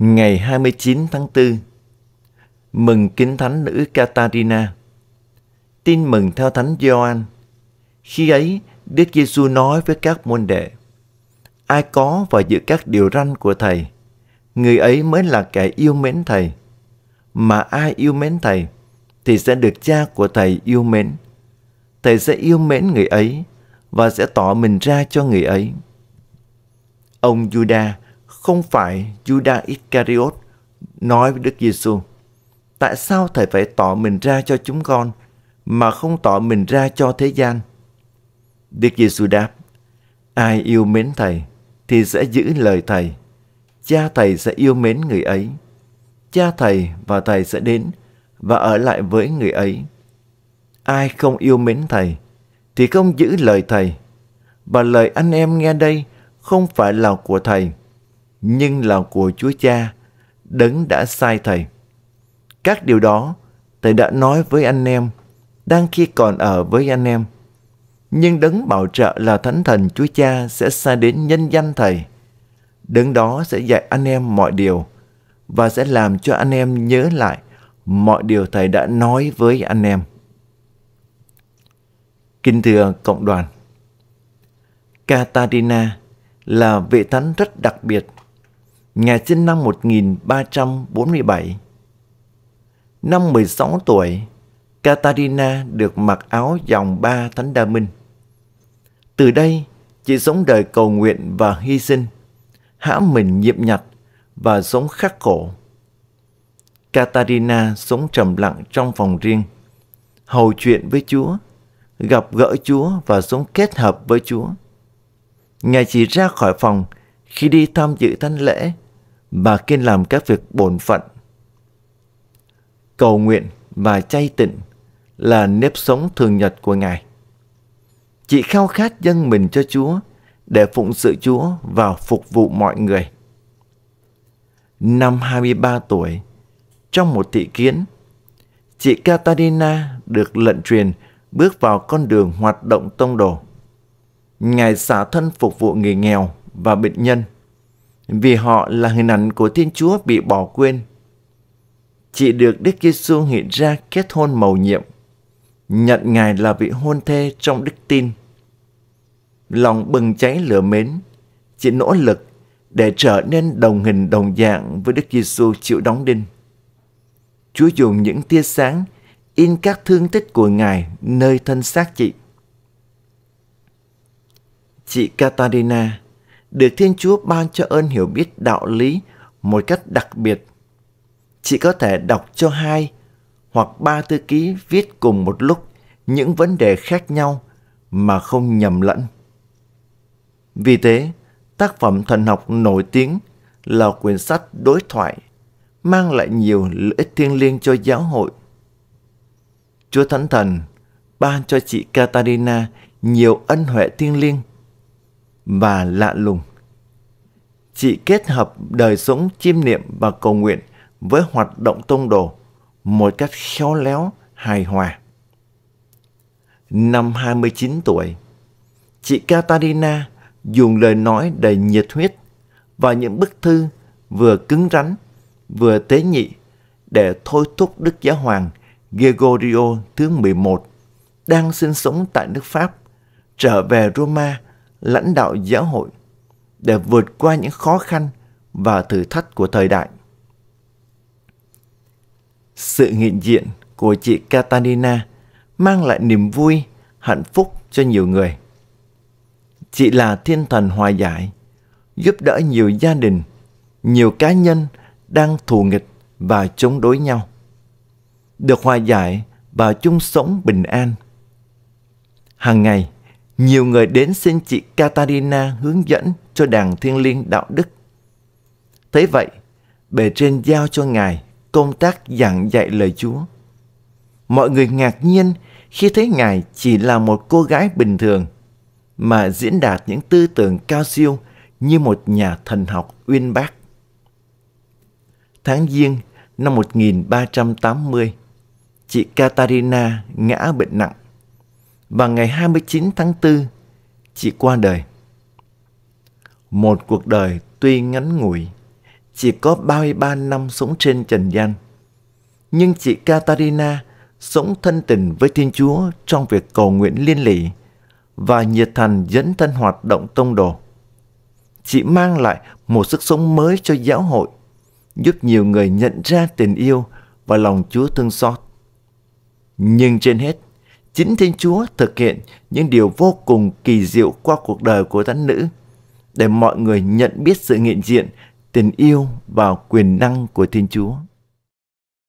ngày 29 tháng 4, mừng kính thánh nữ Catarina. Tin mừng theo thánh Gioan. Khi ấy, Đức Giêsu nói với các môn đệ: Ai có và giữ các điều răn của thầy, người ấy mới là kẻ yêu mến thầy. Mà ai yêu mến thầy thì sẽ được cha của thầy yêu mến. Thầy sẽ yêu mến người ấy và sẽ tỏ mình ra cho người ấy. Ông Judah không phải Judas Iscariot nói với Đức Giêsu. Tại sao thầy phải tỏ mình ra cho chúng con mà không tỏ mình ra cho thế gian? Đức Giêsu đáp: Ai yêu mến thầy thì sẽ giữ lời thầy. Cha thầy sẽ yêu mến người ấy. Cha thầy và thầy sẽ đến và ở lại với người ấy. Ai không yêu mến thầy thì không giữ lời thầy. Và lời anh em nghe đây không phải là của thầy nhưng là của Chúa Cha, đấng đã sai thầy. Các điều đó thầy đã nói với anh em, đang khi còn ở với anh em. Nhưng đấng bảo trợ là thánh thần Chúa Cha sẽ sai đến nhân danh thầy. Đấng đó sẽ dạy anh em mọi điều và sẽ làm cho anh em nhớ lại mọi điều thầy đã nói với anh em. Kinh thưa cộng đoàn, Katarina là vị thánh rất đặc biệt Ngài sinh năm 1347. Năm 16 tuổi, Katarina được mặc áo dòng ba Thánh Đa Minh. Từ đây, chị sống đời cầu nguyện và hy sinh, hãm mình nhiệm nhặt và sống khắc khổ. Katarina sống trầm lặng trong phòng riêng, hầu chuyện với Chúa, gặp gỡ Chúa và sống kết hợp với Chúa. Ngài chỉ ra khỏi phòng khi đi tham dự thánh lễ, bà Kiên làm các việc bổn phận. Cầu nguyện và chay tịnh là nếp sống thường nhật của Ngài. Chị khao khát dân mình cho Chúa để phụng sự Chúa và phục vụ mọi người. Năm 23 tuổi, trong một thị kiến, chị Katarina được lận truyền bước vào con đường hoạt động tông đồ. Ngài xả thân phục vụ người nghèo và bệnh nhân vì họ là hình ảnh của Thiên Chúa bị bỏ quên. Chị được Đức Giêsu hiện ra kết hôn mầu nhiệm, nhận Ngài là vị hôn thê trong đức tin. Lòng bừng cháy lửa mến, chị nỗ lực để trở nên đồng hình đồng dạng với Đức Giêsu chịu đóng đinh. Chúa dùng những tia sáng in các thương tích của Ngài nơi thân xác chị. Chị Katarina được Thiên Chúa ban cho ơn hiểu biết đạo lý một cách đặc biệt. Chị có thể đọc cho hai hoặc ba thư ký viết cùng một lúc những vấn đề khác nhau mà không nhầm lẫn. Vì thế, tác phẩm thần học nổi tiếng là quyển sách đối thoại mang lại nhiều lợi ích thiêng liêng cho giáo hội. Chúa Thánh Thần ban cho chị Katarina nhiều ân huệ thiêng liêng và lạ lùng. Chị kết hợp đời sống chiêm niệm và cầu nguyện với hoạt động tông đồ một cách khéo léo, hài hòa. Năm 29 tuổi, chị Katarina dùng lời nói đầy nhiệt huyết và những bức thư vừa cứng rắn vừa tế nhị để thôi thúc Đức Giáo Hoàng Gregorio thứ 11 đang sinh sống tại nước Pháp trở về Roma lãnh đạo giáo hội để vượt qua những khó khăn và thử thách của thời đại. Sự hiện diện của chị Catalina mang lại niềm vui, hạnh phúc cho nhiều người. Chị là thiên thần hòa giải, giúp đỡ nhiều gia đình, nhiều cá nhân đang thù nghịch và chống đối nhau. Được hòa giải và chung sống bình an. Hàng ngày, nhiều người đến xin chị Katarina hướng dẫn cho đàn thiên liêng đạo đức. Thế vậy, bề trên giao cho Ngài công tác giảng dạy lời Chúa. Mọi người ngạc nhiên khi thấy Ngài chỉ là một cô gái bình thường mà diễn đạt những tư tưởng cao siêu như một nhà thần học uyên bác. Tháng Giêng năm 1380, chị Katarina ngã bệnh nặng và ngày 29 tháng 4 chị qua đời. Một cuộc đời tuy ngắn ngủi, chỉ có 33 năm sống trên trần gian. Nhưng chị Katarina sống thân tình với Thiên Chúa trong việc cầu nguyện liên lỉ và nhiệt thành dẫn thân hoạt động tông đồ. Chị mang lại một sức sống mới cho giáo hội, giúp nhiều người nhận ra tình yêu và lòng Chúa thương xót. Nhưng trên hết, chính Thiên Chúa thực hiện những điều vô cùng kỳ diệu qua cuộc đời của thánh nữ để mọi người nhận biết sự hiện diện, tình yêu và quyền năng của Thiên Chúa.